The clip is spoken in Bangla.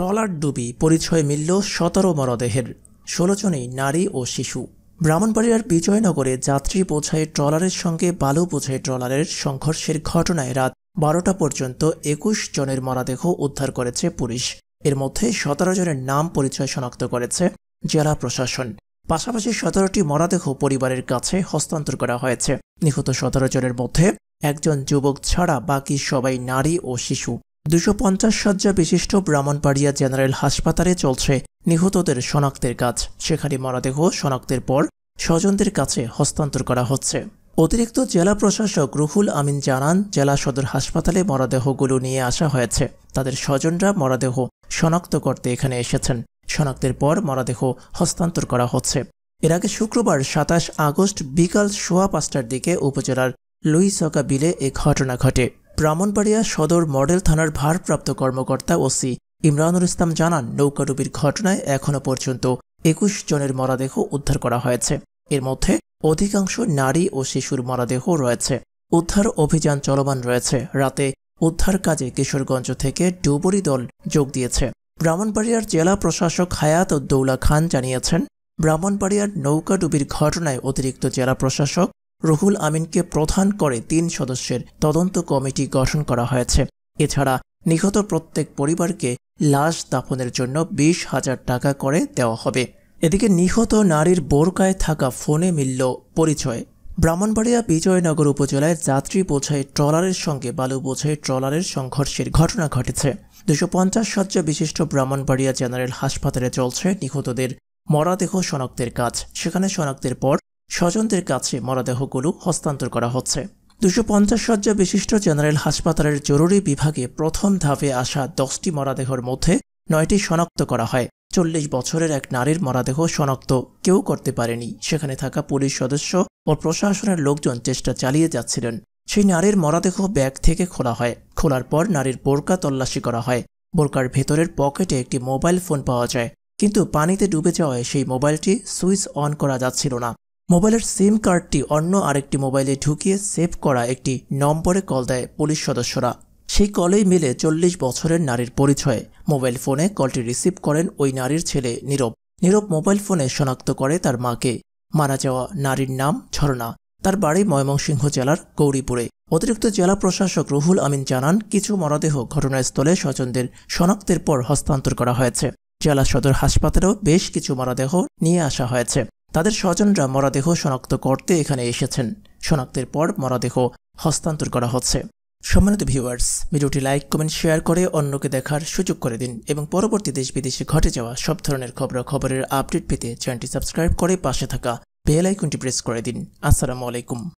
ট্রলার ডুবি পরিচয় মিলল সতেরো মরদেহের ষোলো জনেই নারী ও শিশু ব্রাহ্মণবাড়িয়ার বিজয়নগরে যাত্রী বোঝাই ট্রলারের সঙ্গে বালু বোঝাই ট্রলারের সংঘর্ষের ঘটনায় রাত বারোটা পর্যন্ত একুশ জনের মরাদেহ উদ্ধার করেছে পুলিশ এর মধ্যে সতেরো জনের নাম পরিচয় শনাক্ত করেছে জেলা প্রশাসন পাশাপাশি সতেরোটি মরাদেহ পরিবারের কাছে হস্তান্তর করা হয়েছে নিহত সতেরো জনের মধ্যে একজন যুবক ছাড়া বাকি সবাই নারী ও শিশু দুশো পঞ্চাশ শয্যা বিশিষ্ট ব্রাহ্মণবাড়িয়া জেনারেল হাসপাতালে চলছে নিহতদের শনাক্তের কাজ সেখানে মরাদেহ শনাক্তের পর স্বজনদের কাছে হস্তান্তর করা হচ্ছে অতিরিক্ত জেলা প্রশাসক রুহুল আমিন জানান জেলা সদর হাসপাতালে মরদেহগুলো নিয়ে আসা হয়েছে তাদের স্বজনরা মরাদেহ শনাক্ত করতে এখানে এসেছেন শনাক্তের পর মরাদেহ হস্তান্তর করা হচ্ছে এর আগে শুক্রবার সাতাশ আগস্ট বিকাল সোয়া পাঁচটার দিকে উপজেলার লুইসকা বিলে এ ঘটনা ঘটে ব্রাহ্মণবাড়িয়া সদর মডেল থানার ভারপ্রাপ্ত কর্মকর্তা ওসি ইমরানুল ইসলাম জানান নৌকাডুবির ঘটনায় এখনও পর্যন্ত একুশ জনের মরাদেহ উদ্ধার করা হয়েছে এর মধ্যে অধিকাংশ নারী ও শিশুর মরাদেহ রয়েছে উদ্ধার অভিযান চলমান রয়েছে রাতে উদ্ধার কাজে কিশোরগঞ্জ থেকে ডুবুরি দল যোগ দিয়েছে ব্রাহ্মণবাড়িয়ার জেলা প্রশাসক হায়াত উদ্দৌলা খান জানিয়েছেন ব্রাহ্মণবাড়িয়ার নৌকাডুবির ঘটনায় অতিরিক্ত জেলা প্রশাসক রুহুল আমিনকে প্রধান করে তিন সদস্যের তদন্ত কমিটি গঠন করা হয়েছে এছাড়া নিহত প্রত্যেক পরিবারকে লাশ দাফনের জন্য বিশ হাজার টাকা করে দেওয়া হবে এদিকে নিহত নারীর বোরকায় থাকা ফোনে মিলল পরিচয় ব্রাহ্মণবাড়িয়া বিজয়নগর উপজেলায় যাত্রী বোঝাই ট্রলারের সঙ্গে বালু বোঝাই ট্রলারের সংঘর্ষের ঘটনা ঘটেছে দুশো পঞ্চাশ শয্যা বিশিষ্ট ব্রাহ্মণবাড়িয়া জেনারেল হাসপাতালে চলছে নিহতদের মরাদেহ শনাক্তের কাজ সেখানে শনাক্তের পর স্বজনদের কাছে মরদেহগুলো হস্তান্তর করা হচ্ছে দুশো পঞ্চাশ শয্যা বিশিষ্ট জেনারেল হাসপাতালের জরুরি বিভাগে প্রথম ধাপে আসা দশটি মরাদেহর মধ্যে নয়টি শনাক্ত করা হয় চল্লিশ বছরের এক নারীর মরাদেহ শনাক্ত কেউ করতে পারেনি সেখানে থাকা পুলিশ সদস্য ও প্রশাসনের লোকজন চেষ্টা চালিয়ে যাচ্ছিলেন সেই নারীর মরাদেহ ব্যাগ থেকে খোলা হয় খোলার পর নারীর বোরকা তল্লাশি করা হয় বোরকার ভেতরের পকেটে একটি মোবাইল ফোন পাওয়া যায় কিন্তু পানিতে ডুবে যাওয়ায় সেই মোবাইলটি সুইচ অন করা যাচ্ছিল না মোবাইলের সিম কার্ডটি অন্য আরেকটি মোবাইলে ঢুকিয়ে সেভ করা একটি নম্বরে কল দেয় পুলিশ সদস্যরা সেই কলেই মিলে চল্লিশ বছরের নারীর পরিচয় মোবাইল ফোনে কলটি রিসিভ করেন ওই নারীর ছেলে নীরব নীরব মোবাইল ফোনে শনাক্ত করে তার মাকে মারা যাওয়া নারীর নাম ঝরনা তার বাড়ি ময়মনসিংহ জেলার গৌরীপুরে অতিরিক্ত জেলা প্রশাসক রুহুল আমিন জানান কিছু মরদেহ ঘটনাস্থলে স্বজনদের শনাক্তের পর হস্তান্তর করা হয়েছে জেলা সদর হাসপাতালেও বেশ কিছু মরদেহ নিয়ে আসা হয়েছে তাদের স্বজনরা মরাদেহ শনাক্ত করতে এখানে এসেছেন শনাক্তের পর মরাদেহ হস্তান্তর করা হচ্ছে সম্মানিত ভিউয়ার্স ভিডিওটি লাইক কমেন্ট শেয়ার করে অন্যকে দেখার সুযোগ করে দিন এবং পরবর্তী দেশ বিদেশে ঘটে যাওয়া সব ধরনের খবরাখবরের আপডেট পেতে চ্যানেলটি সাবস্ক্রাইব করে পাশে থাকা বেল আইকনটি প্রেস করে দিন আসসালামু আলাইকুম